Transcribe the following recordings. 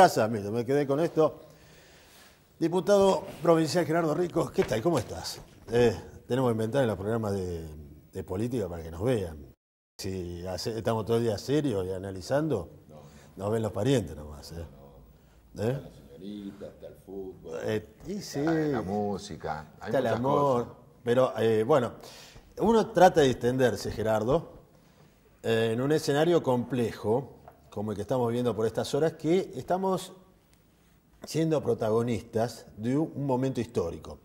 Me quedé con esto. Diputado provincial Gerardo Rico, ¿qué tal? ¿Cómo estás? Eh, tenemos que inventar en los programas de, política para que nos vean. Si estamos todos el día serios y analizando, nos ven los parientes nomás. ¿eh? ¿Eh? La señorita, está el fútbol, eh, y la música, está el amor. Pero bueno, uno trata de extenderse, Gerardo, en un escenario complejo como el que estamos viendo por estas horas, que estamos siendo protagonistas de un momento histórico,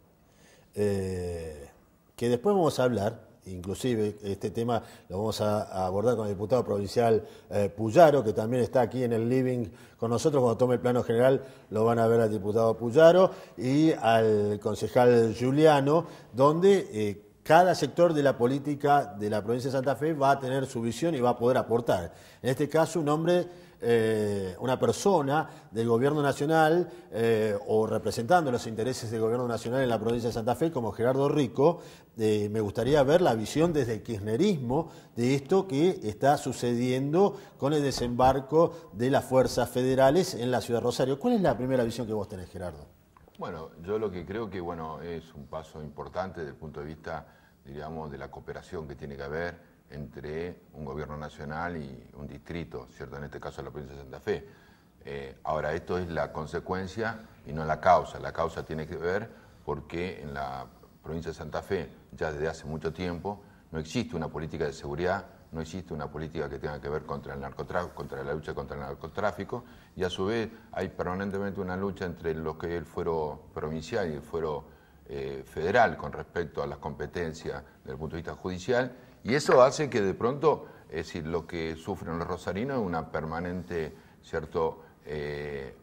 eh, que después vamos a hablar, inclusive este tema lo vamos a, abordar con el diputado provincial eh, Puyaro, que también está aquí en el living con nosotros, cuando tome el plano general lo van a ver al diputado Puyaro y al concejal Juliano, donde... Eh, cada sector de la política de la provincia de Santa Fe va a tener su visión y va a poder aportar. En este caso, un hombre, eh, una persona del gobierno nacional eh, o representando los intereses del gobierno nacional en la provincia de Santa Fe, como Gerardo Rico, eh, me gustaría ver la visión desde el kirchnerismo de esto que está sucediendo con el desembarco de las fuerzas federales en la ciudad de Rosario. ¿Cuál es la primera visión que vos tenés, Gerardo? Bueno, yo lo que creo que bueno, es un paso importante desde el punto de vista, digamos, de la cooperación que tiene que haber entre un gobierno nacional y un distrito, ¿cierto? En este caso la provincia de Santa Fe. Eh, ahora, esto es la consecuencia y no la causa. La causa tiene que ver porque en la provincia de Santa Fe, ya desde hace mucho tiempo, no existe una política de seguridad no existe una política que tenga que ver contra el narcotráfico, contra la lucha contra el narcotráfico, y a su vez hay permanentemente una lucha entre lo que es el fuero provincial y el fuero eh, federal con respecto a las competencias desde el punto de vista judicial, y eso hace que de pronto, es decir, lo que sufren los rosarinos es una permanente, cierto, eh,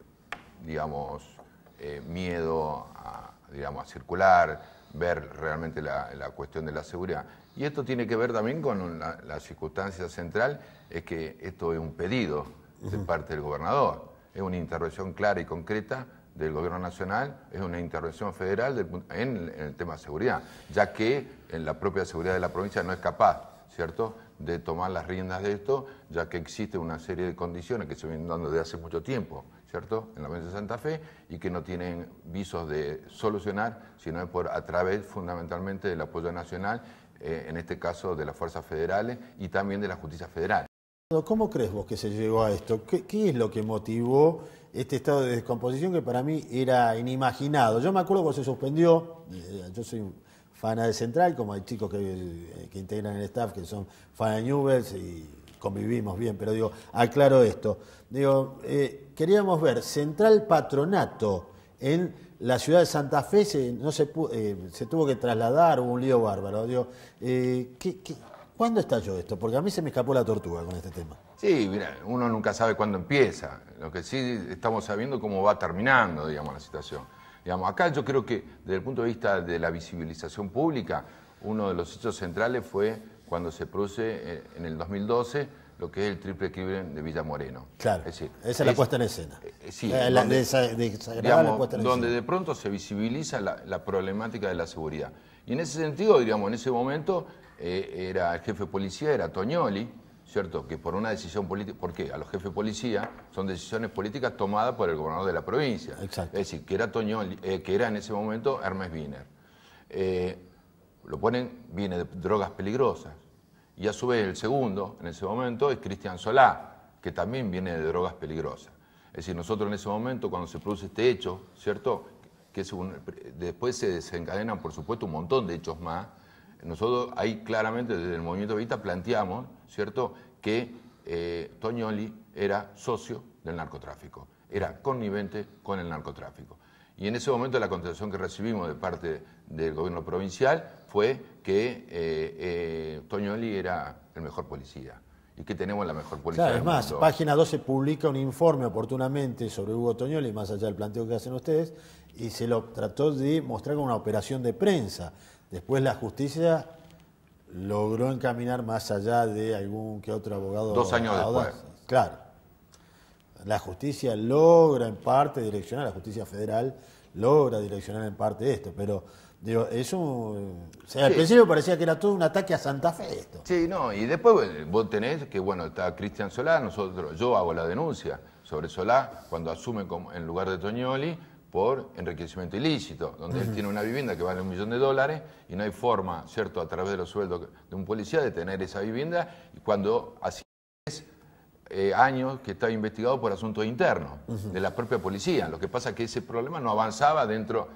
digamos, eh, miedo a, digamos, a circular, ver realmente la cuestión de la seguridad. Y esto tiene que ver también con la, circunstancia central, es que esto es un pedido de parte del gobernador, es una intervención clara y concreta del gobierno nacional, es una intervención federal en, el tema de seguridad, ya que en la propia seguridad de la provincia no es capaz, ¿cierto?, de tomar las riendas de esto, ya que existe una serie de condiciones que se vienen dando desde hace mucho tiempo, ¿cierto?, en la provincia de Santa Fe y que no tienen visos de solucionar, sino por, a través fundamentalmente del apoyo nacional eh, en este caso de las fuerzas federales y también de la justicia federal. ¿Cómo crees vos que se llegó a esto? ¿Qué, es lo que motivó este estado de descomposición que para mí era inimaginado? Yo me acuerdo cuando se suspendió, eh, yo soy fana de Central, como hay chicos eh, que, integran el staff que son fan de Newells y convivimos bien, pero digo, aclaro esto. Digo, queríamos ver Central Patronato en la ciudad de Santa Fe se, no se, eh, se tuvo que trasladar, hubo un lío bárbaro. Eh, cuándo estalló esto? Porque a mí se me escapó la tortuga con este tema. Sí, mira, uno nunca sabe cuándo empieza. Lo que sí estamos sabiendo cómo va terminando, digamos, la situación. Digamos, acá yo creo que desde el punto de vista de la visibilización pública, uno de los hechos centrales fue cuando se produce eh, en el 2012 lo que es el triple crimen de Villa Moreno. Claro. esa es la puesta en escena. Eh, eh, sí, eh, donde, de esa, la puesta en donde de pronto se visibiliza la, problemática de la seguridad. Y en ese sentido, digamos, en ese momento era el jefe de policía, era Toñoli, ¿cierto? Que por una decisión política, ¿por qué? A los jefes de policía son decisiones políticas tomadas por el gobernador de la provincia. Exacto. Es decir, que era Toñoli, que era en ese momento Hermes Wiener. lo ponen, viene de drogas peligrosas y a su vez el segundo, en ese momento, es Cristian Solá, que también viene de drogas peligrosas. Es decir, nosotros en ese momento, cuando se produce este hecho, ¿cierto? Que después se desencadenan, por supuesto, un montón de hechos más. Nosotros ahí claramente desde el Movimiento Vista planteamos, ¿cierto?, que eh, Toñoli era socio del narcotráfico, era connivente con el narcotráfico. Y en ese momento la contestación que recibimos de parte del gobierno provincial fue que eh, eh, Toñoli era el mejor policía y que tenemos la mejor policía. Claro, es más, página 12 publica un informe oportunamente sobre Hugo Toñoli, más allá del planteo que hacen ustedes, y se lo trató de mostrar como una operación de prensa. Después la justicia logró encaminar más allá de algún que otro abogado. Dos años después. Claro. La justicia logra en parte direccionar, la justicia federal logra direccionar en parte esto, pero Digo, eso. O sea, al principio parecía que era todo un ataque a Santa Fe esto. Sí, no, y después vos tenés que, bueno, está Cristian Solá, nosotros, yo hago la denuncia sobre Solá cuando asume como, en lugar de Toñoli por enriquecimiento ilícito, donde él tiene una vivienda que vale un millón de dólares y no hay forma, ¿cierto?, a través de los sueldos de un policía de tener esa vivienda y cuando así eh, años que está investigado por asuntos internos de la propia policía. Lo que pasa es que ese problema no avanzaba dentro,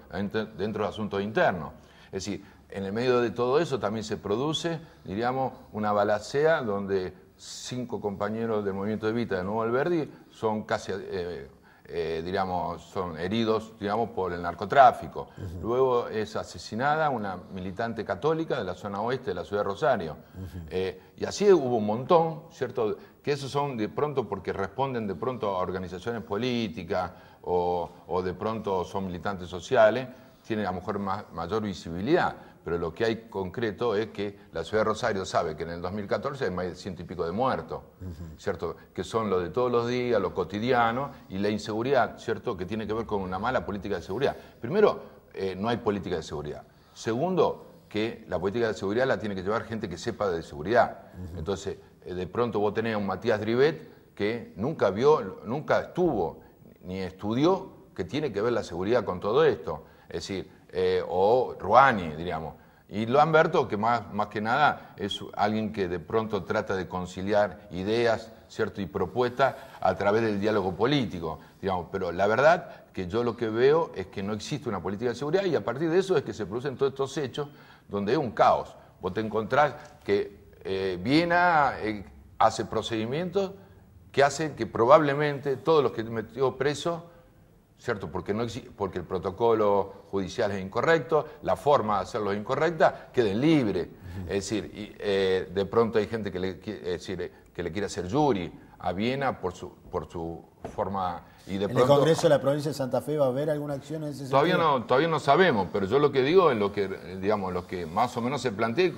dentro de asuntos internos. Es decir, en el medio de todo eso también se produce, diríamos, una balacea donde cinco compañeros del movimiento de Vita de Nuevo Alberdi son casi eh, eh, digamos, son heridos, digamos, por el narcotráfico. Luego es asesinada una militante católica de la zona oeste de la ciudad de Rosario. Eh, y así hubo un montón, ¿cierto? Que esos son de pronto porque responden de pronto a organizaciones políticas o, de pronto son militantes sociales, tienen a lo mejor mayor visibilidad pero lo que hay concreto es que la ciudad de Rosario sabe que en el 2014 hay más de ciento y pico de muertos, ¿cierto? Que son los de todos los días, lo cotidiano y la inseguridad, ¿cierto? Que tiene que ver con una mala política de seguridad. Primero, eh, no hay política de seguridad. Segundo, que la política de seguridad la tiene que llevar gente que sepa de seguridad. Entonces, eh, de pronto vos tenés a un Matías Drivet que nunca vio, nunca estuvo ni estudió que tiene que ver la seguridad con todo esto. Es decir, eh, o Rouhani, diríamos. Y Lamberto, que más, que nada es alguien que de pronto trata de conciliar ideas ¿cierto? y propuestas a través del diálogo político. Digamos. Pero la verdad que yo lo que veo es que no existe una política de seguridad y a partir de eso es que se producen todos estos hechos donde es un caos. Vos te encontrás que eh, Viena eh, hace procedimientos que hacen que probablemente todos los que metió preso ¿cierto? Porque, no porque el protocolo judicial es incorrecto, la forma de hacerlo es incorrecta, queden libres. Es decir, eh, de pronto hay gente que le, eh, que le quiere hacer jury a Viena por su, por su forma... Y de pronto, el Congreso de la provincia de Santa Fe va a haber alguna acción en ese todavía No, todavía no sabemos, pero yo lo que digo es lo que, digamos, lo que más o menos se plantea.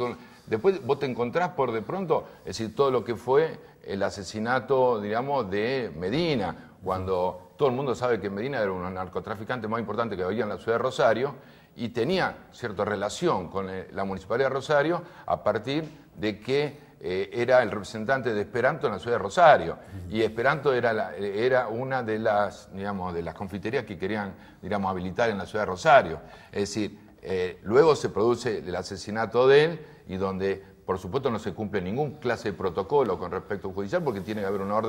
Después vos te encontrás por de pronto, es decir, todo lo que fue el asesinato, digamos, de Medina, cuando todo el mundo sabe que Medina era un narcotraficante más importante que había en la ciudad de Rosario y tenía cierta relación con eh, la Municipalidad de Rosario a partir de que eh, era el representante de Esperanto en la ciudad de Rosario. Y Esperanto era, eh, era una de las, digamos, de las confiterías que querían digamos, habilitar en la ciudad de Rosario. Es decir, luego se produce el asesinato de él y donde, por supuesto, no se cumple ningún clase de protocolo con respecto a judicial porque tiene que haber una orden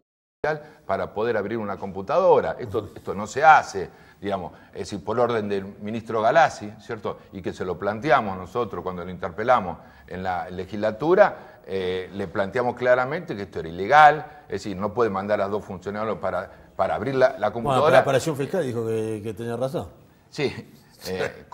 para poder abrir una computadora. Esto, esto no se hace, digamos, es decir, por orden del ministro Galassi, ¿cierto? Y que se lo planteamos nosotros cuando lo interpelamos en la legislatura, eh, le planteamos claramente que esto era ilegal, es decir, no puede mandar a dos funcionarios para, para abrir la, computadora. Bueno, la operación fiscal dijo que, tenía razón. Sí, eh,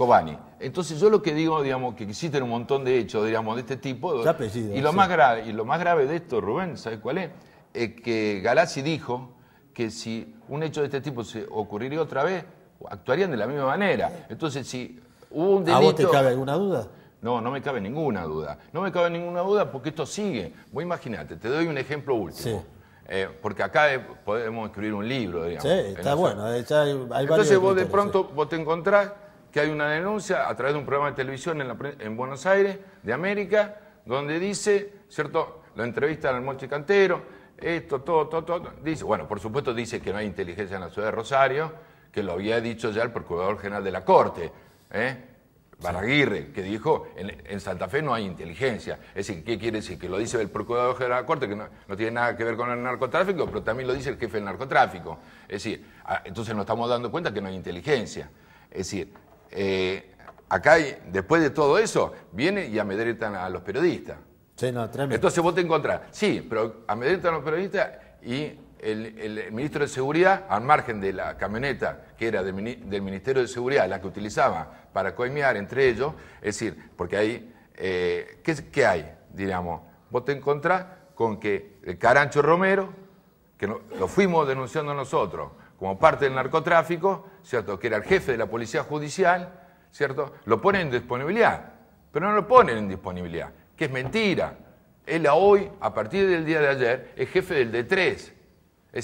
Entonces yo lo que digo, digamos, que existen un montón de hechos, digamos, de este tipo. y lo más grave, y lo más grave de esto, Rubén, ¿sabes cuál es? Eh, que Galassi dijo que si un hecho de este tipo se ocurriría otra vez, actuarían de la misma manera. Entonces, si hubo un delito... ¿A vos te cabe alguna duda? No, no me cabe ninguna duda. No me cabe ninguna duda porque esto sigue. Vos imagínate, te doy un ejemplo último. Eh, porque acá eh, podemos escribir un libro, digamos. Sí, está bueno. Entonces vos de pronto vos te encontrás que hay una denuncia a través de un programa de televisión en, Buenos Aires, de América, donde dice, ¿cierto? Lo entrevistan al Mochi Cantero, esto, todo, todo, todo. Dice, bueno, por supuesto dice que no hay inteligencia en la ciudad de Rosario, que lo había dicho ya el Procurador General de la Corte, ¿eh? Baraguirre, que dijo, en, Santa Fe no hay inteligencia. Es decir, ¿qué quiere decir? Que lo dice el Procurador General de la Corte, que no, tiene nada que ver con el narcotráfico, pero también lo dice el jefe del narcotráfico. Es decir, ah, entonces nos estamos dando cuenta que no hay inteligencia. Es decir, eh, acá después de todo eso, viene y amedrentan a los periodistas. Entonces vos te encontrás, sí, pero a amedrentan los periodistas y el, ministro de Seguridad, al margen de la camioneta que era del, Ministerio de Seguridad, la que utilizaba para coimear entre ellos, es decir, porque ahí, eh, ¿qué, hay? diríamos, vos te encontrás con que el Carancho Romero, que lo fuimos denunciando nosotros como parte del narcotráfico, ¿cierto? que era el jefe de la policía judicial, ¿cierto? lo ponen en disponibilidad, pero no lo ponen en disponibilidad es mentira. Él hoy, a partir del día de ayer, es jefe del D3. Es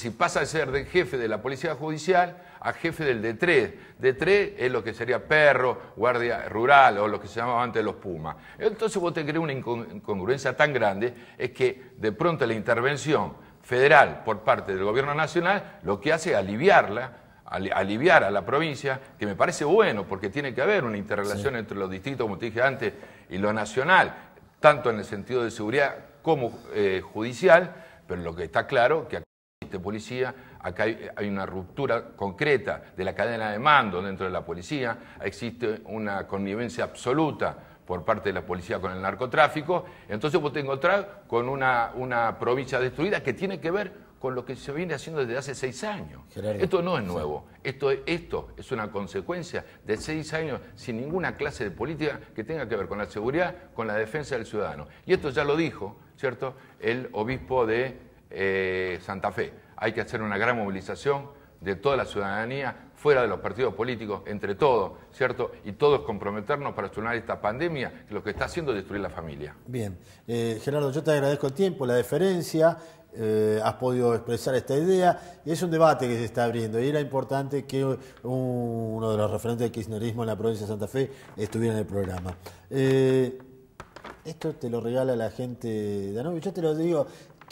decir, pasa de ser de jefe de la Policía Judicial a jefe del D3. D3 es lo que sería perro, guardia rural o lo que se llamaba antes los Pumas. Entonces vos te crees una incongruencia tan grande, es que de pronto la intervención federal por parte del gobierno nacional lo que hace es aliviarla, aliviar a la provincia, que me parece bueno porque tiene que haber una interrelación entre los distritos, como te dije antes, y lo nacional tanto en el sentido de seguridad como eh, judicial, pero lo que está claro que acá existe policía, acá hay, una ruptura concreta de la cadena de mando dentro de la policía, existe una connivencia absoluta por parte de la policía con el narcotráfico, entonces vos te encontrás con una, una provincia destruida que tiene que ver con lo que se viene haciendo desde hace seis años. esto no es nuevo, esto, esto es una consecuencia de seis años sin ninguna clase de política que tenga que ver con la seguridad, con la defensa del ciudadano. Y esto ya lo dijo, ¿cierto?, el obispo de eh, Santa Fe. Hay que hacer una gran movilización de toda la ciudadanía, fuera de los partidos políticos, entre todos, ¿cierto? Y todos comprometernos para solucionar esta pandemia, que lo que está haciendo es destruir la familia. Bien, eh, Gerardo, yo te agradezco el tiempo, la deferencia. Eh, has podido expresar esta idea y es un debate que se está abriendo y era importante que uno de los referentes del kirchnerismo en la provincia de Santa Fe estuviera en el programa. Eh, esto te lo regala la gente, de Danubio, yo te lo digo,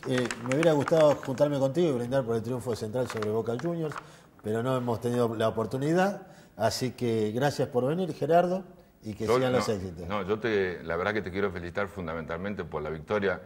eh, me hubiera gustado juntarme contigo y brindar por el triunfo de Central sobre Boca Juniors, pero no hemos tenido la oportunidad, así que gracias por venir Gerardo y que yo, sigan los éxitos. No, yo te, la verdad que te quiero felicitar fundamentalmente por la victoria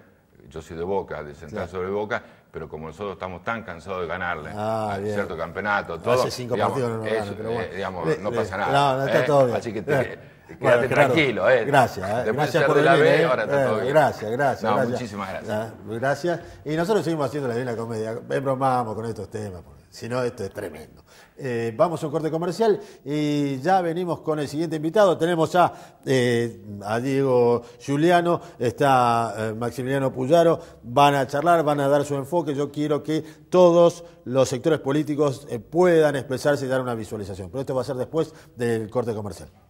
yo soy de Boca, de sentar sobre Boca, pero como nosotros estamos tan cansados de ganarle, ah, cierto campeonato, todo. Hace cinco digamos, partidos no, pero bueno. Eh, digamos, no pasa nada. No, no está eh, todo bien. Así que quédate tranquilo. Eh. Gracias, gracias por el B, ahora Gracias, gracias. No, muchísimas gracias. Ah, gracias. Y nosotros seguimos haciendo la bien la comedia. Bromamos con estos temas. Si no, esto es tremendo. Eh, vamos a un corte comercial y ya venimos con el siguiente invitado. Tenemos ya eh, a Diego Giuliano, está eh, Maximiliano Puyaro. Van a charlar, van a dar su enfoque. Yo quiero que todos los sectores políticos puedan expresarse y dar una visualización. Pero esto va a ser después del corte comercial.